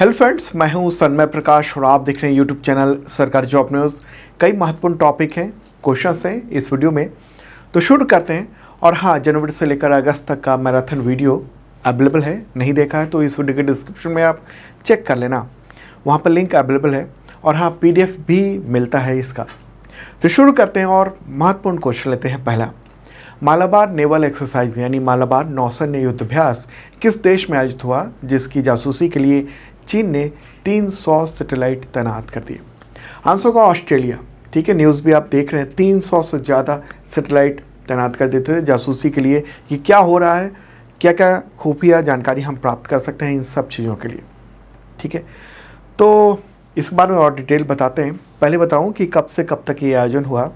hello friends मैं हूं सन्मय प्रकाश और आप देख रहे हैं यूट्यूब चैनल सरकार जॉब न्यूज़ कई महत्वपूर्ण टॉपिक हैं क्वेश्चंस हैं इस वीडियो में तो शुरू करते हैं और हाँ जनवरी से लेकर अगस्त तक का मैराथन वीडियो अवेलेबल है नहीं देखा है तो इस वीडियो के डिस्क्रिप्शन में आप चेक कर लेना वहाँ पर लिंक अवेलेबल है और हाँ पी भी मिलता है इसका तो शुरू करते हैं और महत्वपूर्ण क्वेश्चन लेते हैं पहला मालाबार नेवल एक्सरसाइज यानी मालाबार नौसैन्य युद्धाभ्यास किस देश में आयोजित हुआ जिसकी जासूसी के लिए चीन ने 300 सेटेलाइट तैनात कर दिए आंसर होगा ऑस्ट्रेलिया ठीक है न्यूज़ भी आप देख रहे हैं 300 से ज़्यादा सेटेलाइट तैनात कर देते थे जासूसी के लिए कि क्या हो रहा है क्या क्या खुफिया जानकारी हम प्राप्त कर सकते हैं इन सब चीज़ों के लिए ठीक है तो इस बारे में और डिटेल बताते हैं पहले बताऊं कि कब से कब तक ये आयोजन हुआ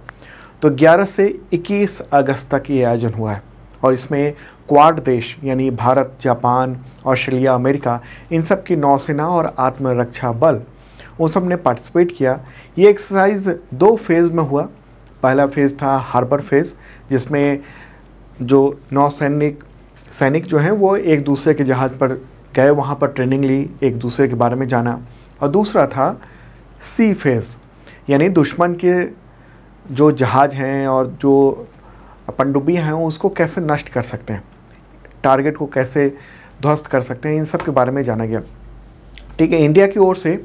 तो 11 से 21 अगस्त तक ये आयोजन हुआ है और इसमें क्वाड देश यानी भारत जापान ऑस्ट्रेलिया अमेरिका इन सब की नौसेना और आत्मरक्षा बल उन सब ने पार्टिसिपेट किया ये एक्सरसाइज दो फेज़ में हुआ पहला फेज़ था हार्बर फेज़ जिसमें जो नौसैनिक सैनिक जो हैं वो एक दूसरे के जहाज़ पर गए वहाँ पर ट्रेनिंग ली एक दूसरे के बारे में जाना और दूसरा था सी फेज़ यानी दुश्मन के जो जहाज़ हैं और जो पनडुब्बियाँ हैं उसको कैसे नष्ट कर सकते हैं टारगेट को कैसे ध्वस्त कर सकते हैं इन सब के बारे में जाना गया ठीक है इंडिया की ओर से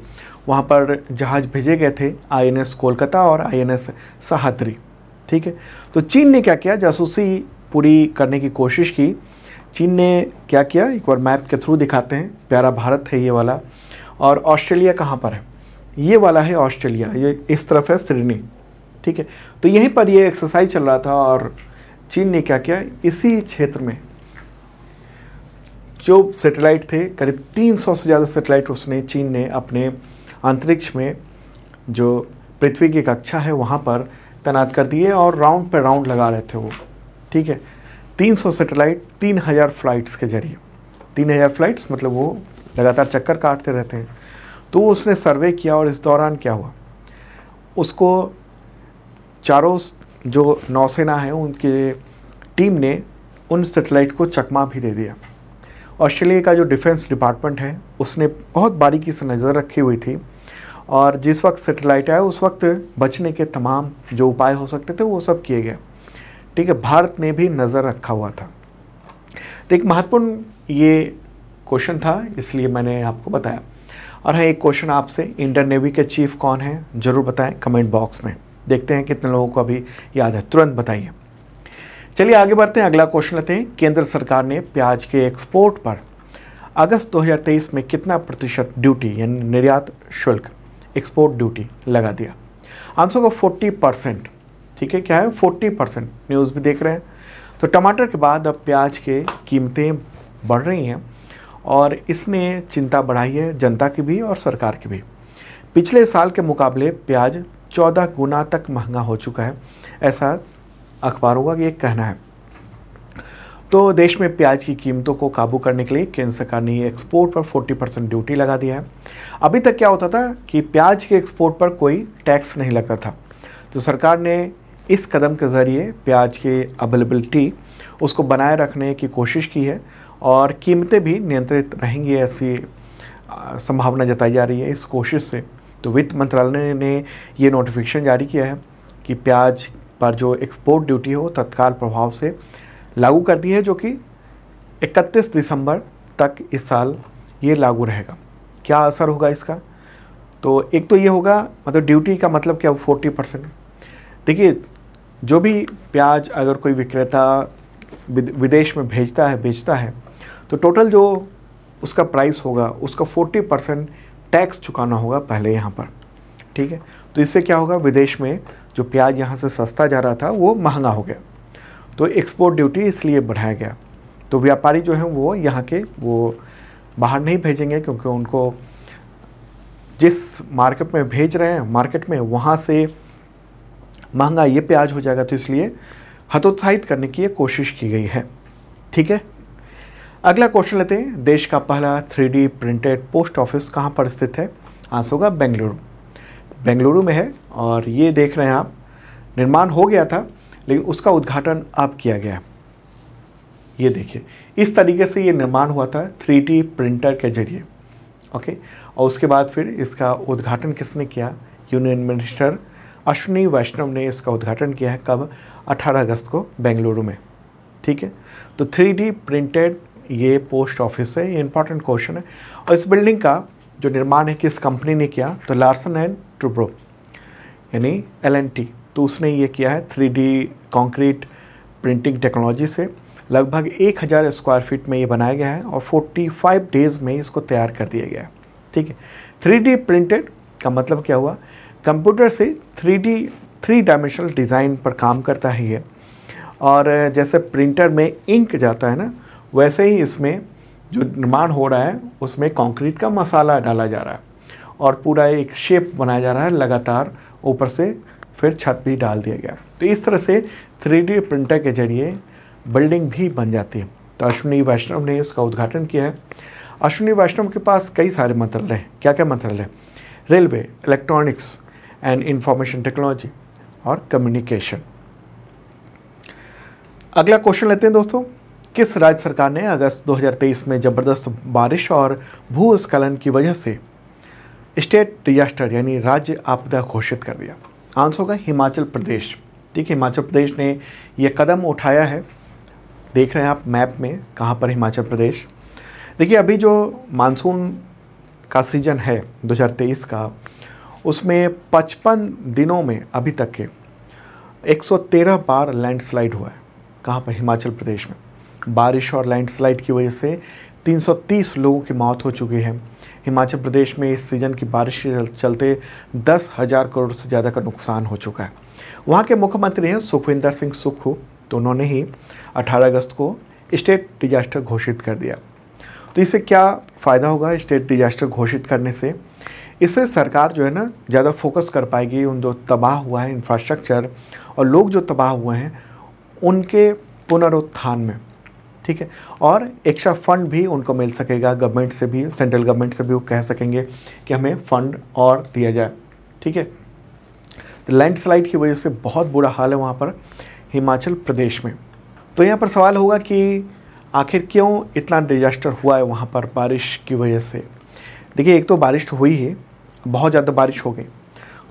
वहाँ पर जहाज़ भेजे गए थे आईएनएस कोलकाता और आईएनएस सहाद्री ठीक है तो चीन ने क्या किया जासूसी पूरी करने की कोशिश की चीन ने क्या किया एक बार मैप के थ्रू दिखाते हैं प्यारा भारत है ये वाला और ऑस्ट्रेलिया कहाँ पर है ये वाला है ऑस्ट्रेलिया ये इस तरफ है सिडनी ठीक है तो यहीं पर ये एक्सरसाइज चल रहा था और चीन ने क्या किया इसी क्षेत्र में जो सैटेलाइट थे करीब 300 से ज़्यादा सैटेलाइट उसने चीन ने अपने अंतरिक्ष में जो पृथ्वी की कक्षा है वहाँ पर तैनात कर दिए और राउंड पर राउंड लगा रहे थे वो ठीक है 300 सेटेलाइट तीन फ्लाइट्स के जरिए 3000 फ्लाइट्स मतलब वो लगातार चक्कर काटते रहते हैं तो उसने सर्वे किया और इस दौरान क्या हुआ उसको चारों जो नौसेना है उनके टीम ने उन सेटेलाइट को चकमा भी दे दिया ऑस्ट्रेलिया का जो डिफेंस डिपार्टमेंट है उसने बहुत बारीकी से नज़र रखी हुई थी और जिस वक्त सेटेलाइट आया उस वक्त बचने के तमाम जो उपाय हो सकते थे वो सब किए गए ठीक है भारत ने भी नज़र रखा हुआ था तो एक महत्वपूर्ण ये क्वेश्चन था इसलिए मैंने आपको बताया और हाँ एक क्वेश्चन आपसे इंडियन नेवी के चीफ कौन है ज़रूर बताएं कमेंट बॉक्स में देखते हैं कितने लोगों को अभी याद है तुरंत बताइए चलिए आगे बढ़ते हैं अगला क्वेश्चन लेते हैं केंद्र सरकार ने प्याज के एक्सपोर्ट पर अगस्त 2023 में कितना प्रतिशत ड्यूटी यानी निर्यात शुल्क एक्सपोर्ट ड्यूटी लगा दिया आंसर को 40 परसेंट ठीक है क्या है 40 परसेंट न्यूज़ भी देख रहे हैं तो टमाटर के बाद अब प्याज के कीमतें बढ़ रही हैं और इसने चिंता बढ़ाई है जनता की भी और सरकार की भी पिछले साल के मुकाबले प्याज चौदह गुना तक महंगा हो चुका है ऐसा अखबारों का ये कहना है तो देश में प्याज की कीमतों को काबू करने के लिए केंद्र सरकार ने एक्सपोर्ट पर 40 परसेंट ड्यूटी लगा दिया है अभी तक क्या होता था कि प्याज के एक्सपोर्ट पर कोई टैक्स नहीं लगता था तो सरकार ने इस कदम के ज़रिए प्याज के अवेलेबिलिटी उसको बनाए रखने की कोशिश की है और कीमतें भी नियंत्रित रहेंगी ऐसी संभावना जताई जा रही है इस कोशिश से तो वित्त मंत्रालय ने ये नोटिफिकेशन जारी किया है कि प्याज पर जो एक्सपोर्ट ड्यूटी हो तत्काल प्रभाव से लागू कर दी है जो कि 31 दिसंबर तक इस साल ये लागू रहेगा क्या असर होगा इसका तो एक तो ये होगा मतलब ड्यूटी का मतलब क्या फोर्टी परसेंट देखिए जो भी प्याज अगर कोई विक्रेता विदेश में भेजता है बेचता है तो टोटल जो उसका प्राइस होगा उसका फोर्टी परसेंट टैक्स चुकाना होगा पहले यहाँ पर ठीक है तो इससे क्या होगा विदेश में जो प्याज यहाँ से सस्ता जा रहा था वो महंगा हो गया तो एक्सपोर्ट ड्यूटी इसलिए बढ़ाया गया तो व्यापारी जो हैं वो यहाँ के वो बाहर नहीं भेजेंगे क्योंकि उनको जिस मार्केट में भेज रहे हैं मार्केट में वहाँ से महंगा ये प्याज हो जाएगा तो इसलिए हतोत्साहित करने की कोशिश की गई है ठीक है अगला क्वेश्चन लेते हैं देश का पहला थ्री प्रिंटेड पोस्ट ऑफिस कहाँ पर स्थित है आंसर होगा बेंगलुरु बेंगलुरु में है और ये देख रहे हैं आप निर्माण हो गया था लेकिन उसका उद्घाटन अब किया गया ये देखिए इस तरीके से ये निर्माण हुआ था थ्री प्रिंटर के जरिए ओके और उसके बाद फिर इसका उद्घाटन किसने किया यूनियन मिनिस्टर अश्विनी वैष्णव ने इसका उद्घाटन किया है कब 18 अगस्त को बेंगलुरु में ठीक है तो थ्री प्रिंटेड ये पोस्ट ऑफिस है ये इंपॉर्टेंट क्वेश्चन है और इस बिल्डिंग का जो निर्माण है किस कंपनी ने किया तो लार्सन एंड ट्रूब्रो यानी एल तो उसने ये किया है थ्री कंक्रीट प्रिंटिंग टेक्नोलॉजी से लगभग 1000 स्क्वायर फीट में ये बनाया गया है और 45 डेज़ में इसको तैयार कर दिया गया है ठीक है थ्री प्रिंटेड का मतलब क्या हुआ कंप्यूटर से three D three dimensional design पर काम करता है ये और जैसे प्रिंटर में इंक जाता है ना वैसे ही इसमें जो निर्माण हो रहा है उसमें कंक्रीट का मसाला डाला जा रहा है और पूरा एक शेप बनाया जा रहा है लगातार ऊपर से फिर छत भी डाल दिया गया तो इस तरह से थ्री प्रिंटर के जरिए बिल्डिंग भी बन जाती है तो अश्विनी वैष्णव ने इसका उद्घाटन किया है अश्विनी वैष्णव के पास कई सारे मंत्रालय हैं क्या क्या मंत्रालय railway electronics and information technology और कम्युनिकेशन अगला क्वेश्चन लेते हैं दोस्तों किस राज्य सरकार ने अगस्त 2023 में ज़बरदस्त बारिश और भूस्खलन की वजह से स्टेट डिजास्टर यानी राज्य आपदा घोषित कर दिया आंसर होगा हिमाचल प्रदेश ठीक है हिमाचल प्रदेश ने यह कदम उठाया है देख रहे हैं आप मैप में कहाँ पर हिमाचल प्रदेश देखिए अभी जो मानसून का सीज़न है 2023 का उसमें 55 दिनों में अभी तक के 113 बार लैंडस्लाइड हुआ है कहाँ पर हिमाचल प्रदेश में बारिश और लैंडस्लाइड की वजह से 330 लोगों की मौत हो चुकी है हिमाचल प्रदेश में इस सीज़न की बारिश के चलते दस हज़ार करोड़ से ज़्यादा का नुकसान हो चुका है वहाँ के मुख्यमंत्री हैं सुखविंदर सिंह सुक्खू तो उन्होंने ही 18 अगस्त को स्टेट डिजास्टर घोषित कर दिया तो इससे क्या फ़ायदा होगा स्टेट डिजास्टर घोषित करने से इससे सरकार जो है ना ज़्यादा फोकस कर पाएगी उन जो तबाह हुआ है इंफ्रास्ट्रक्चर और लोग जो तबाह हुए हैं उनके पुनरुत्थान में ठीक है और एक्स्ट्रा फंड भी उनको मिल सकेगा गवर्नमेंट से भी सेंट्रल गवर्नमेंट से भी वो कह सकेंगे कि हमें फ़ंड और दिया जाए ठीक है तो लैंडस्लाइड की वजह से बहुत बुरा हाल है वहाँ पर हिमाचल प्रदेश में तो यहाँ पर सवाल होगा कि आखिर क्यों इतना डिजास्टर हुआ है वहाँ पर बारिश की वजह से देखिए एक तो बारिश तो हुई है बहुत ज़्यादा बारिश हो गई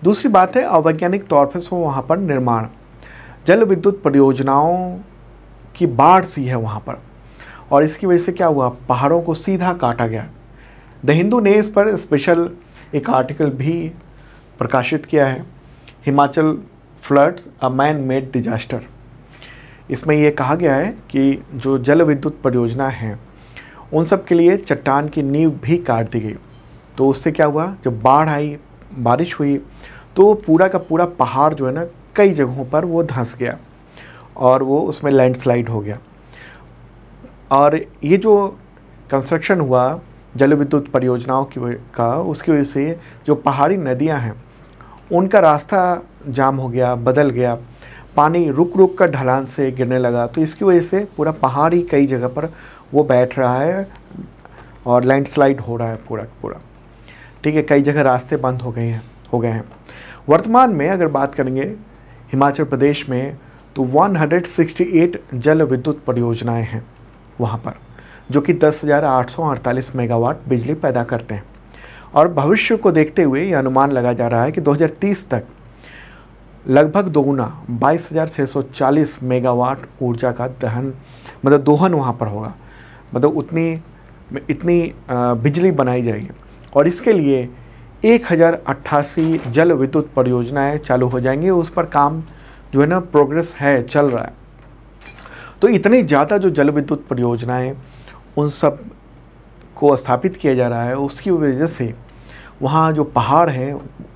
दूसरी बात है अवैज्ञानिक तौर पर वहाँ पर निर्माण जल विद्युत परियोजनाओं की बाढ़ सी है वहाँ पर और इसकी वजह से क्या हुआ पहाड़ों को सीधा काटा गया द हिंदू ने इस पर स्पेशल एक आर्टिकल भी प्रकाशित किया है Himachal floods a man made disaster इसमें यह कहा गया है कि जो जल विद्युत परियोजना हैं उन सब के लिए चट्टान की नींव भी काट दी गई तो उससे क्या हुआ जब बाढ़ आई बारिश हुई तो पूरा का पूरा पहाड़ जो है ना कई जगहों पर वो धंस गया और वो उसमें लैंडस्लाइड हो गया और ये जो कंस्ट्रक्शन हुआ जल विद्युत परियोजनाओं की का उसकी वजह से जो पहाड़ी नदियां हैं उनका रास्ता जाम हो गया बदल गया पानी रुक रुक कर ढलान से गिरने लगा तो इसकी वजह से पूरा पहाड़ ही कई जगह पर वो बैठ रहा है और लैंडस्लाइड हो रहा है पूरा पूरा ठीक है कई जगह रास्ते बंद हो गए हैं हो गए हैं वर्तमान में अगर बात करेंगे हिमाचल प्रदेश में तो 168 जल विद्युत परियोजनाएं हैं वहाँ पर जो कि 10,848 मेगावाट बिजली पैदा करते हैं और भविष्य को देखते हुए यह अनुमान लगा जा रहा है कि 2030 तक लगभग दोगुना 22,640 मेगावाट ऊर्जा का दहन मतलब दोहन वहाँ पर होगा मतलब उतनी इतनी बिजली बनाई जाएगी और इसके लिए एक हज़ार अट्ठासी जल विद्युत परियोजनाएँ चालू हो जाएंगी उस पर काम जो है ना प्रोग्रेस है चल रहा है तो इतनी ज़्यादा जो जल विद्युत परियोजनाएँ उन सब को स्थापित किया जा रहा है उसकी वजह से वहाँ जो पहाड़ हैं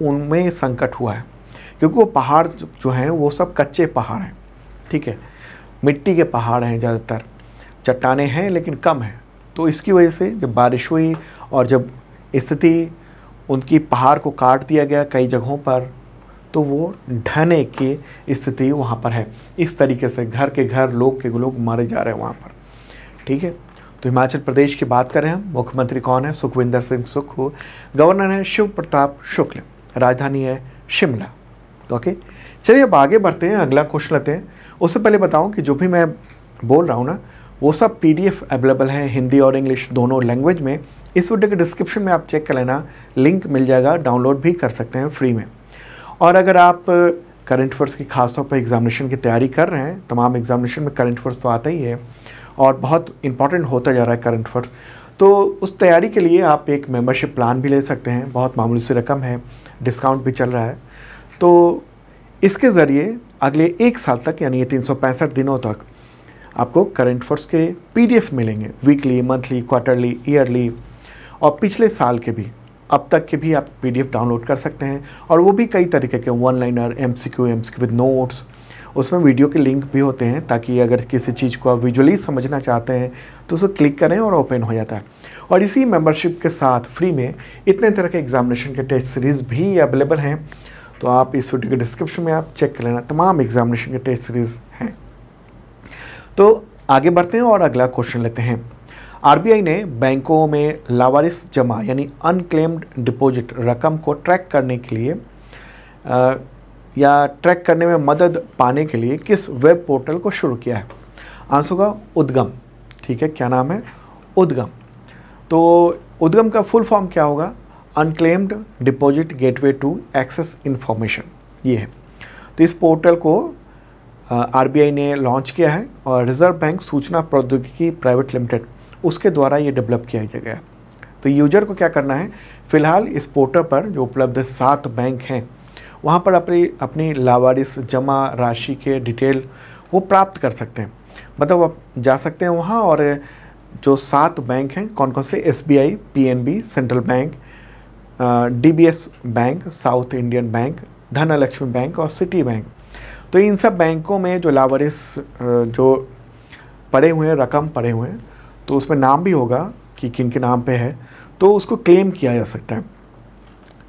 उनमें संकट हुआ है क्योंकि वो पहाड़ जो हैं वो सब कच्चे पहाड़ हैं ठीक है मिट्टी के पहाड़ हैं ज़्यादातर चट्टाने हैं लेकिन कम हैं तो इसकी वजह से जब बारिश हुई और जब स्थिति उनकी पहाड़ को काट दिया गया कई जगहों पर तो वो ढहने की स्थिति वहाँ पर है इस तरीके से घर के घर लोग के लोग मारे जा रहे हैं वहाँ पर ठीक है तो हिमाचल प्रदेश की बात करें हम मुख्यमंत्री कौन है सुखविंदर सिंह सुख गवर्नर है शिव प्रताप शुक्ल राजधानी है शिमला ओके चलिए अब आगे बढ़ते हैं अगला क्वेश्चन लेते हैं उससे पहले बताऊं कि जो भी मैं बोल रहा हूँ ना वो सब पीडीएफ अवेलेबल है हिंदी और इंग्लिश दोनों लैंग्वेज में इस वीडियो के डिस्क्रिप्शन में आप चेक कर लेना लिंक मिल जाएगा डाउनलोड भी कर सकते हैं फ्री में और अगर आप करंट अफेयर्स की खासतौर पर एग्जामिनेशन की तैयारी कर रहे हैं तमाम एग्जामिनेशन में करंट अफेयर्स तो आता ही है और बहुत इंपॉर्टेंट होता जा रहा है करंट अफेयर्स तो उस तैयारी के लिए आप एक मेंबरशिप प्लान भी ले सकते हैं बहुत मामूली सी रकम है डिस्काउंट भी चल रहा है तो इसके ज़रिए अगले एक साल तक यानी ये तीन दिनों तक आपको करंट अफेयर्स के पीडीएफ मिलेंगे वीकली मंथली क्वार्टरली ईयरली और पिछले साल के भी अब तक के भी आप पी डाउनलोड कर सकते हैं और वो भी कई तरीके के one liner M C Q M C Q with notes उसमें वीडियो के लिंक भी होते हैं ताकि अगर किसी चीज़ को आप विजुअली समझना चाहते हैं तो उसको क्लिक करें और ओपन हो जाता है और इसी मेंबरशिप के साथ फ्री में इतने तरह के एग्जामिनेशन के टेस्ट सीरीज़ भी अवेलेबल हैं तो आप इस वीडियो के डिस्क्रिप्शन में आप चेक कर लेना तमाम एग्जामिनेशन के टेस्ट सीरीज़ हैं तो आगे बढ़ते हैं और अगला क्वेश्चन लेते हैं आरबीआई ने बैंकों में लावारिस जमा यानी अनक्लेम्ड डिपॉजिट रकम को ट्रैक करने के लिए आ, या ट्रैक करने में मदद पाने के लिए किस वेब पोर्टल को शुरू किया है आंसर का उद्गम ठीक है क्या नाम है उद्गम तो उद्गम का फुल फॉर्म क्या होगा unclaimed deposit gateway to access information ये है तो इस पोर्टल को आरबीआई ने लॉन्च किया है और रिजर्व बैंक सूचना प्रौद्योगिकी प्राइवेट लिमिटेड उसके द्वारा ये डेवलप किया गया तो यूजर को क्या करना है फिलहाल इस पोर्टल पर जो उपलब्ध सात बैंक हैं वहाँ पर अपनी अपनी लावारिस जमा राशि के डिटेल वो प्राप्त कर सकते हैं मतलब आप जा सकते हैं वहाँ और जो सात बैंक हैं कौन कौन से S B I P N B Central Bank D B S Bank South Indian Bank Dhanlaxmi Bank और सिटी बैंक तो इन सब बैंकों में जो लावारिस जो पड़े हुए हैं रकम पड़े हुए हैं तो उसमें नाम भी होगा कि किन के नाम पे है तो उसको क्लेम किया जा सकता है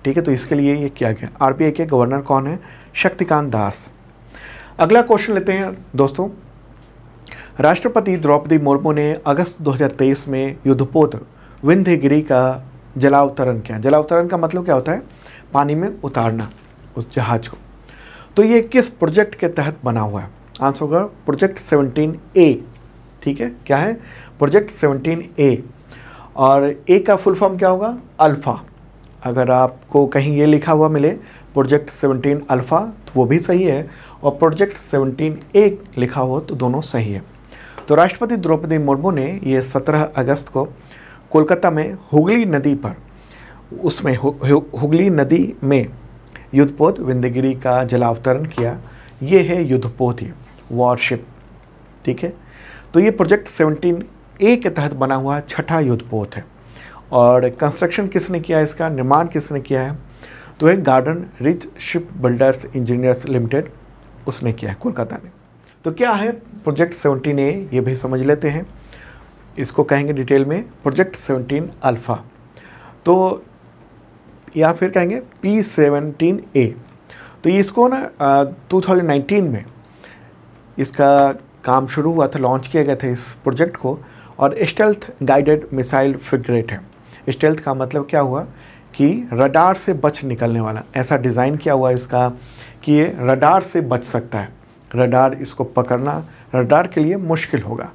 ठीक है तो इसके लिए ये किया गया आर के गवर्नर कौन है शक्तिकांत दास अगला क्वेश्चन लेते हैं दोस्तों राष्ट्रपति द्रौपदी मुर्मू ने अगस्त 2023 में युद्धपोत विंध्यगिरी का जलावतरण किया जलावतरण का मतलब क्या होता है पानी में उतारना उस जहाज को तो ये किस प्रोजेक्ट के तहत बना हुआ है आंसर होगा प्रोजेक्ट 17 ए ठीक है क्या है प्रोजेक्ट 17 ए और ए का फुल फॉर्म क्या होगा अल्फ़ा अगर आपको कहीं ये लिखा हुआ मिले प्रोजेक्ट 17 अल्फ़ा तो वो भी सही है और प्रोजेक्ट 17 ए लिखा हो तो दोनों सही है तो राष्ट्रपति द्रौपदी मुर्मू ने ये 17 अगस्त को कोलकाता में हुगली नदी पर उसमें हुगली नदी में युद्धपोत विंदगिरी का जलावतरण किया ये है युद्धपोत ये वॉरशिप ठीक है तो ये प्रोजेक्ट 17 ए के तहत बना हुआ छठा युद्धपोत है और कंस्ट्रक्शन किसने किया है इसका निर्माण किसने किया है तो है Garden Reach Ship Builders Engineers Limited उसने किया है कोलकाता ने तो क्या है प्रोजेक्ट 17 ए ये भी समझ लेते हैं इसको कहेंगे डिटेल में प्रोजेक्ट 17 अल्फ़ा तो या फिर कहेंगे पी सेवनटीन ए तो इसको ना 2019 में इसका काम शुरू हुआ था लॉन्च किया गया था इस प्रोजेक्ट को और स्टेल्थ गाइडेड मिसाइल फिग्रेट है स्टेल्थ का मतलब क्या हुआ कि रडार से बच निकलने वाला ऐसा डिज़ाइन किया हुआ इसका कि ये रडार से बच सकता है रडार इसको पकड़ना रडार के लिए मुश्किल होगा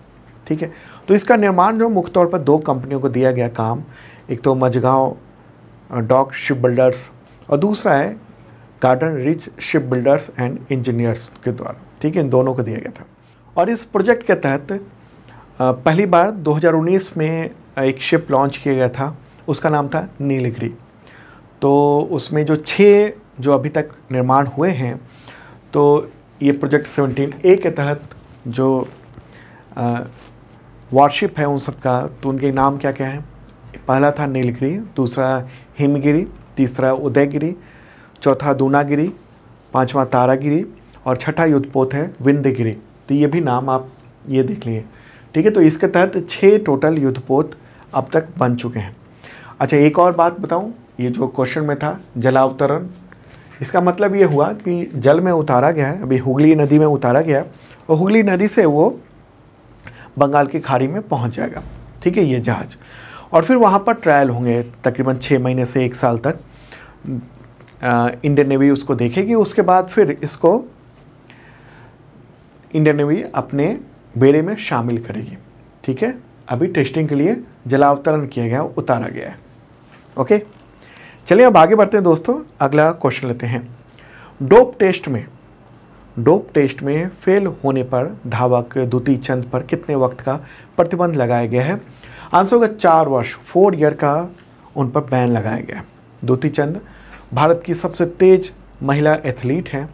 ठीक है तो इसका निर्माण जो मुख्य तौर पर दो कंपनियों को दिया गया काम एक तो मझगांव डॉक शिप बिल्डर्स और दूसरा है Garden Reach Ship Builders and Engineers के द्वारा ठीक है इन दोनों को दिया गया था और इस प्रोजेक्ट के तहत पहली बार 2019 में एक शिप लॉन्च किया गया था उसका नाम था नीलगिरी तो उसमें जो छः जो अभी तक निर्माण हुए हैं तो ये प्रोजेक्ट 17 ए के तहत जो वारशिप है उन सबका तो उनके नाम क्या क्या हैं पहला था नीलगिरी दूसरा हिमगिरी तीसरा उदयगिरी चौथा दूनागिरी पांचवा तारागिरी और छठा युद्धपोत है विंदगिरी तो ये भी नाम आप ये देख लिए ठीक है तो इसके तहत छः टोटल युद्धपोत अब तक बन चुके हैं अच्छा एक और बात बताऊँ ये जो क्वेश्चन में था जलावतरण इसका मतलब ये हुआ कि जल में उतारा गया है अभी हुगली नदी में उतारा गया और हुगली नदी से वो बंगाल की खाड़ी में पहुंच जाएगा ठीक है ये जहाज़ और फिर वहाँ पर ट्रायल होंगे तकरीबन छः महीने से एक साल तक इंडियन नेवी उसको देखेगी उसके बाद फिर इसको इंडियन नेवी अपने बेड़े में शामिल करेगी ठीक है अभी टेस्टिंग के लिए जलावतरण किया गया उतारा गया है ओके चलिए अब आगे बढ़ते हैं दोस्तों अगला क्वेश्चन लेते हैं डोप टेस्ट में डोप टेस्ट में फेल होने पर धावक द्वितीय चंद पर कितने वक्त का प्रतिबंध लगाया गया है आंसर होगा चार वर्ष फोर ईयर का उन पर बैन लगाया गया है द्वितीय चंद भारत की सबसे तेज महिला एथलीट हैं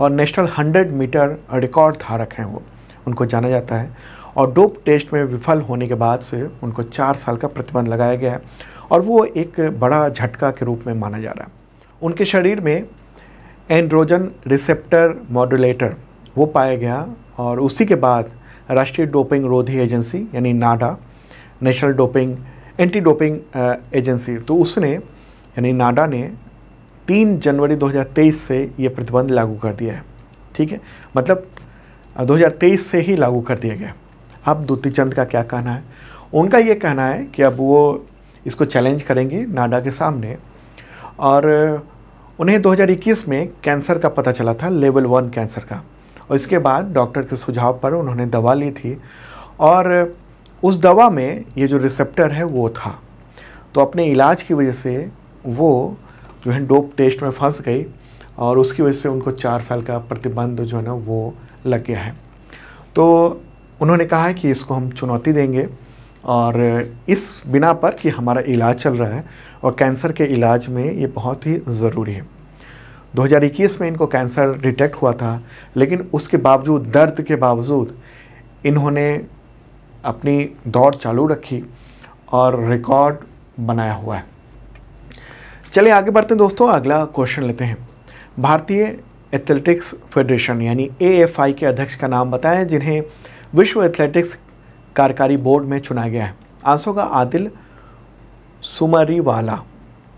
और नेशनल 100 मीटर रिकॉर्ड धारक हैं वो उनको जाना जाता है और डोप टेस्ट में विफल होने के बाद से उनको चार साल का प्रतिबंध लगाया गया है और वो एक बड़ा झटका के रूप में माना जा रहा है उनके शरीर में एंड्रोजन रिसेप्टर मॉड्यूलेटर वो पाया गया और उसी के बाद राष्ट्रीय डोपिंग रोधी एजेंसी यानी NADA national doping anti doping agency तो उसने यानी नाडा ने तीन जनवरी 2023 से ये प्रतिबंध लागू कर दिया है ठीक है मतलब 2023 से ही लागू कर दिया गया अब दूती चंद का क्या कहना है उनका ये कहना है कि अब वो इसको चैलेंज करेंगे नाडा के सामने और उन्हें 2021 में कैंसर का पता चला था लेवल वन कैंसर का और इसके बाद डॉक्टर के सुझाव पर उन्होंने दवा ली थी और उस दवा में ये जो रिसेप्टर है वो था तो अपने इलाज की वजह से वो जो है डोप टेस्ट में फंस गई और उसकी वजह से उनको चार साल का प्रतिबंध जो है ना वो लग गया है तो उन्होंने कहा है कि इसको हम चुनौती देंगे और इस बिना पर कि हमारा इलाज चल रहा है और कैंसर के इलाज में ये बहुत ही ज़रूरी है 2021 में इनको कैंसर डिटेक्ट हुआ था लेकिन उसके बावजूद दर्द के बावजूद इन्होंने अपनी दौड़ चालू रखी और रिकॉर्ड बनाया हुआ है चलिए आगे बढ़ते हैं दोस्तों अगला क्वेश्चन लेते हैं भारतीय एथलेटिक्स फेडरेशन यानी ए के अध्यक्ष का नाम बताएं जिन्हें विश्व एथलेटिक्स कार्यकारी बोर्ड में चुना गया है आंसर का आदिल सुमरीवाला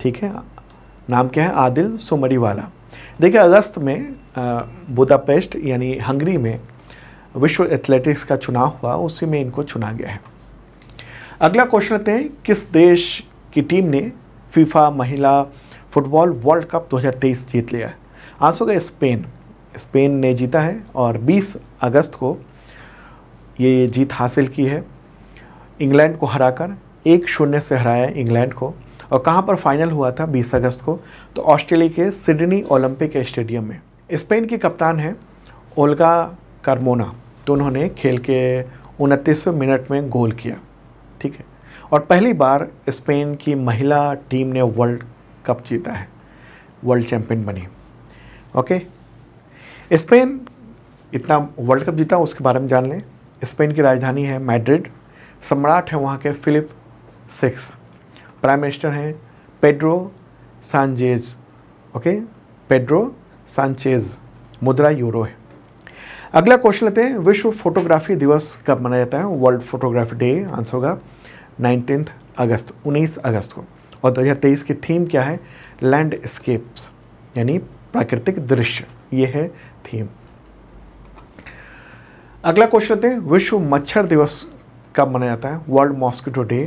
ठीक है नाम क्या है आदिल सुमरीवाला देखिए अगस्त में बुदापेस्ट यानी हंगरी में विश्व एथलेटिक्स का चुनाव हुआ उसी में इनको चुना गया है अगला क्वेश्चन लेते हैं किस देश की टीम ने फीफा महिला फुटबॉल वर्ल्ड कप 2023 जीत लिया है आज गए स्पेन स्पेन ने जीता है और 20 अगस्त को ये जीत हासिल की है इंग्लैंड को हराकर एक शून्य से हराया इंग्लैंड को और कहाँ पर फाइनल हुआ था 20 अगस्त को तो ऑस्ट्रेलिया के सिडनी ओलंपिक स्टेडियम में स्पेन की कप्तान है ओल्गा कार्मोना तो उन्होंने खेल के उनतीसवें मिनट में गोल किया ठीक है और पहली बार स्पेन की महिला टीम ने वर्ल्ड कप जीता है वर्ल्ड चैंपियन बनी ओके स्पेन इतना वर्ल्ड कप जीता उसके बारे में जान लें स्पेन की राजधानी है मैड्रिड सम्राट है वहाँ के फिलिप सिक्स प्राइम मिनिस्टर हैं Pedro Sanchez okay Pedro Sanchez मुद्रा यूरो है अगला क्वेश्चन लेते हैं विश्व फोटोग्राफी दिवस कब मनाया जाता है वर्ल्ड फोटोग्राफी डे आंसर होगा नाइनटीन अगस्त 19 अगस्त को और 2023 की थीम क्या है लैंडस्केप्स यानी प्राकृतिक दृश्य ये है थीम अगला क्वेश्चन है विश्व मच्छर दिवस कब मनाया जाता है वर्ल्ड मॉस्किटो डे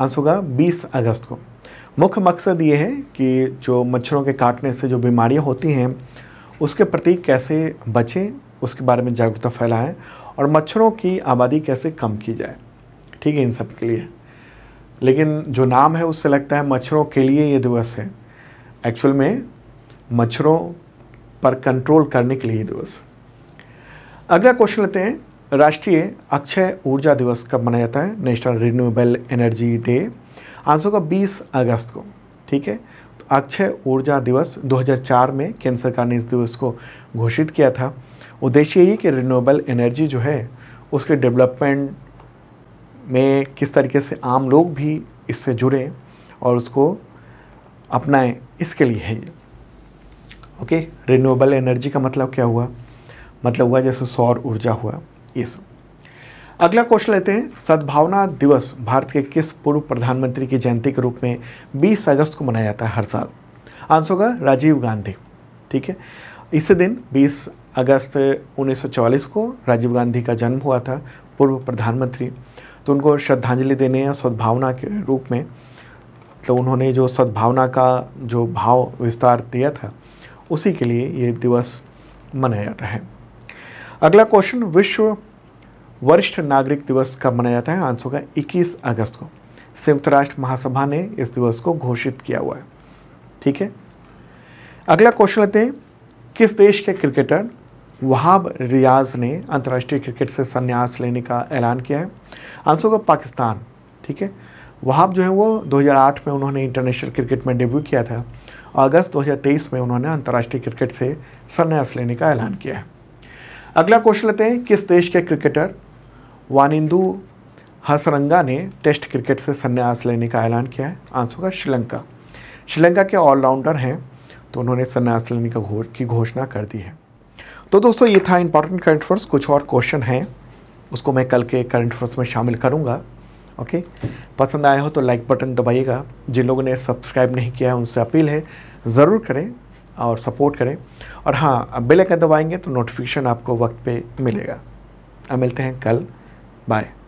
आंसर होगा 20 अगस्त को मुख्य मकसद ये है कि जो मच्छरों के काटने से जो बीमारियां होती हैं उसके प्रति कैसे बचें उसके बारे में जागरूकता फैलाएं और मच्छरों की आबादी कैसे कम की जाए ठीक है इन सब के लिए लेकिन जो नाम है उससे लगता है मच्छरों के लिए ये दिवस है एक्चुअल में मच्छरों पर कंट्रोल करने के लिए ये दिवस अगला क्वेश्चन लेते हैं राष्ट्रीय अक्षय ऊर्जा दिवस कब मनाया जाता है national renewable energy day answer का 20 अगस्त को ठीक है तो अक्षय ऊर्जा दिवस 2004 में केंद्र सरकार ने इस दिवस को घोषित किया था उद्देश्य यही कि रिन्यूएबल एनर्जी जो है उसके डेवलपमेंट में किस तरीके से आम लोग भी इससे जुड़ें और उसको अपनाएं इसके लिए है ये ओके रिन्यूएबल एनर्जी का मतलब क्या हुआ मतलब हुआ जैसे सौर ऊर्जा हुआ ये सब अगला क्वेश्चन लेते हैं सद्भावना दिवस भारत के किस पूर्व प्रधानमंत्री की जयंती के रूप में 20 अगस्त को मनाया जाता है हर साल आंसर होगा राजीव गांधी ठीक है इसी दिन 20 अगस्त 1944 को राजीव गांधी का जन्म हुआ था पूर्व प्रधानमंत्री तो उनको श्रद्धांजलि देने या सद्भावना के रूप में तो उन्होंने जो सद्भावना का जो भाव विस्तार दिया था उसी के लिए ये दिवस मनाया जाता है अगला क्वेश्चन विश्व वरिष्ठ नागरिक दिवस कब मनाया जाता है आंसर होगा 21 अगस्त को संयुक्त राष्ट्र महासभा ने इस दिवस को घोषित किया हुआ है ठीक है अगला क्वेश्चन लेते हैं किस देश के क्रिकेटर वहाब रियाज ने अंतर्राष्ट्रीय क्रिकेट से संन्यास लेने का ऐलान किया है आंसर होगा पाकिस्तान ठीक है वहाब जो है वो 2008 में उन्होंने इंटरनेशनल क्रिकेट में डेब्यू किया था अगस्त 2023 में उन्होंने अंतर्राष्ट्रीय क्रिकेट से संन्यास लेने का ऐलान किया है अगला क्वेश्चन लेते हैं किस देश के क्रिकेटर वानिंदू हसरंगा ने टेस्ट क्रिकेट से संन्यास लेने का ऐलान किया है आंसर होगा श्रीलंका श्रीलंका के ऑलराउंडर हैं तो उन्होंने संन्यास लेने का घोष की घोषणा कर दी है तो दोस्तों ये था इंपॉर्टेंट करंट अफेयर्स कुछ और क्वेश्चन हैं उसको मैं कल के करंट अफेयर्स में शामिल करूँगा ओके पसंद आया हो तो लाइक बटन दबाइएगा जिन लोगों ने सब्सक्राइब नहीं किया है उनसे अपील है ज़रूर करें और सपोर्ट करें और हाँ बेल आइकन दबाएंगे तो नोटिफिकेशन आपको वक्त पे मिलेगा अब मिलते हैं कल बाय